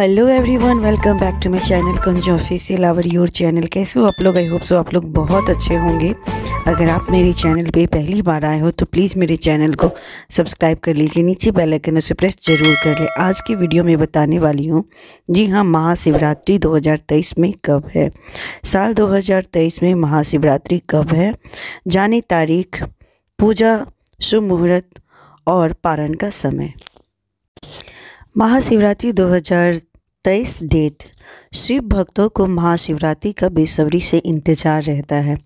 hello everyone welcome back to my channel कंज office our your channel कैसे हो आप लोग आई होप सो आप लोग बहुत अच्छे होंगे अगर आप मेरे चैनल पे पहली बार आए हो तो प्लीज़ मेरे चैनल को सब्सक्राइब कर लीजिए नीचे बेल आइकन उसे प्रेस जरूर कर लें आज की वीडियो में बताने वाली हूँ जी हाँ महाशिवरात्रि दो में कब है साल दो में महाशिवरात्रि कब है जाने तारीख पूजा शुभ मुहूर्त और पारण का समय महाशिवरात्रि तेईस डेट शिव भक्तों को महाशिवरात्रि का बेसब्री से इंतजार रहता है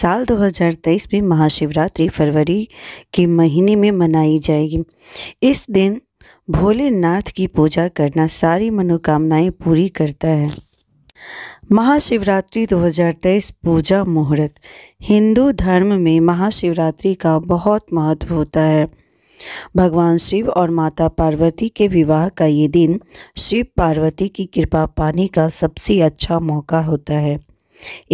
साल 2023 में महाशिवरात्रि फरवरी के महीने में मनाई जाएगी इस दिन भोलेनाथ की पूजा करना सारी मनोकामनाएं पूरी करता है महाशिवरात्रि 2023 पूजा मुहूर्त हिंदू धर्म में महाशिवरात्रि का बहुत महत्व होता है भगवान शिव और माता पार्वती के विवाह का ये दिन शिव पार्वती की कृपा पाने का सबसे अच्छा मौका होता है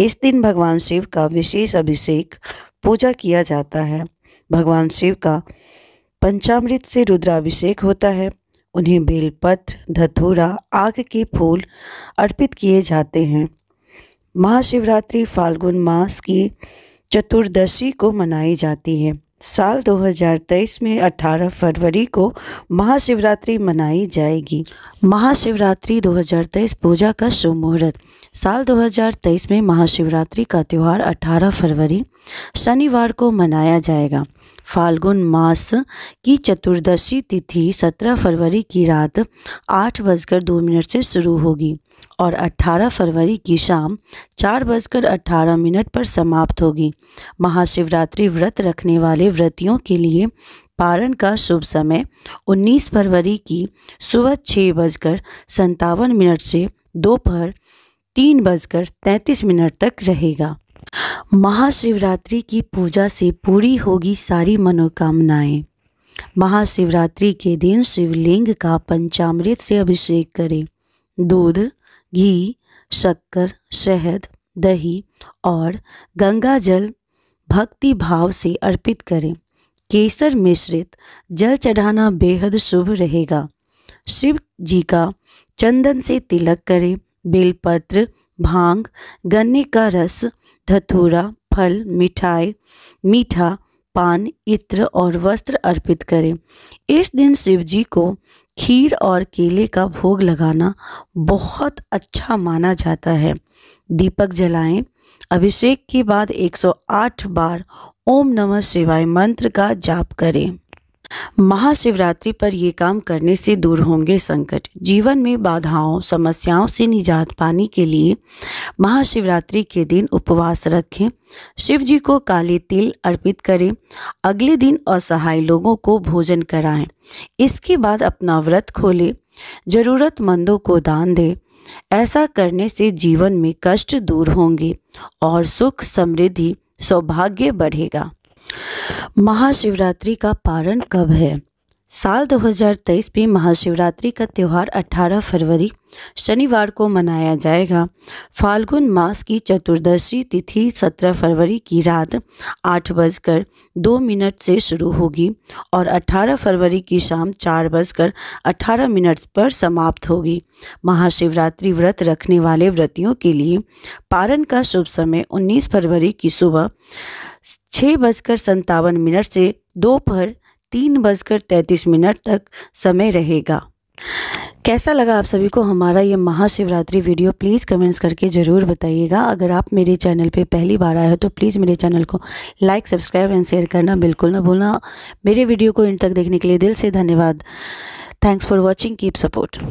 इस दिन भगवान शिव का विशेष अभिषेक पूजा किया जाता है भगवान शिव का पंचामृत से रुद्राभिषेक होता है उन्हें बेलपत्र धतूरा आग के फूल अर्पित किए जाते हैं महाशिवरात्रि फाल्गुन मास की चतुर्दशी को मनाई जाती है साल 2023 में 18 फरवरी को महाशिवरात्रि मनाई जाएगी महाशिवरात्रि 2023 पूजा का शुभ मुहूर्त साल 2023 में महाशिवरात्रि का त्यौहार 18 फरवरी शनिवार को मनाया जाएगा फाल्गुन मास की चतुर्दशी तिथि 17 फरवरी की रात आठ बजकर दो मिनट से शुरू होगी और 18 फरवरी की शाम चार बजकर अट्ठारह मिनट पर समाप्त होगी महाशिवरात्रि व्रत रखने वाले व्रतियों के लिए पारण का शुभ समय 19 फरवरी की सुबह छः बजकर संतावन मिनट से दोपहर तीन बजकर तैंतीस मिनट तक रहेगा महाशिवरात्रि की पूजा से पूरी होगी सारी मनोकामनाएं महाशिवरात्रि के दिन शिवलिंग का पंचामृत से अभिषेक करें दूध घी शक्कर शहद दही और गंगा जल भक्ति भाव से अर्पित करें केसर मिश्रित जल चढ़ाना बेहद शुभ रहेगा शिव जी का चंदन से तिलक करें बेलपत्र भांग गन्ने का रस धतूरा फल मिठाई मीठा पान इत्र और वस्त्र अर्पित करें इस दिन शिव जी को खीर और केले का भोग लगाना बहुत अच्छा माना जाता है दीपक जलाएं अभिषेक के बाद 108 बार ओम नमः शिवाय मंत्र का जाप करें महाशिवरात्रि पर ये काम करने से दूर होंगे संकट जीवन में बाधाओं समस्याओं से निजात पाने के लिए महाशिवरात्रि के दिन उपवास रखें शिव जी को काले तिल अर्पित करें अगले दिन असहाय लोगों को भोजन कराएं इसके बाद अपना व्रत खोलें ज़रूरतमंदों को दान दें ऐसा करने से जीवन में कष्ट दूर होंगे और सुख समृद्धि सौभाग्य बढ़ेगा महाशिवरात्रि का पारण कब है साल 2023 में महाशिवरात्रि का त्यौहार 18 फरवरी शनिवार को मनाया जाएगा फाल्गुन मास की चतुर्दशी तिथि 17 फरवरी की रात आठ बजकर दो मिनट से शुरू होगी और 18 फरवरी की शाम चार बजकर अठारह मिनट पर समाप्त होगी महाशिवरात्रि व्रत रखने वाले व्रतियों के लिए पारण का शुभ समय 19 फरवरी की सुबह छः बजकर संतावन मिनट से दोपहर तीन बजकर तैंतीस मिनट तक समय रहेगा कैसा लगा आप सभी को हमारा ये महाशिवरात्रि वीडियो प्लीज़ कमेंट्स करके ज़रूर बताइएगा अगर आप मेरे चैनल पे पहली बार आए हो तो प्लीज़ मेरे चैनल को लाइक सब्सक्राइब एंड शेयर करना बिल्कुल ना भूलना मेरे वीडियो को इन तक देखने के लिए दिल से धन्यवाद thanks for watching keep support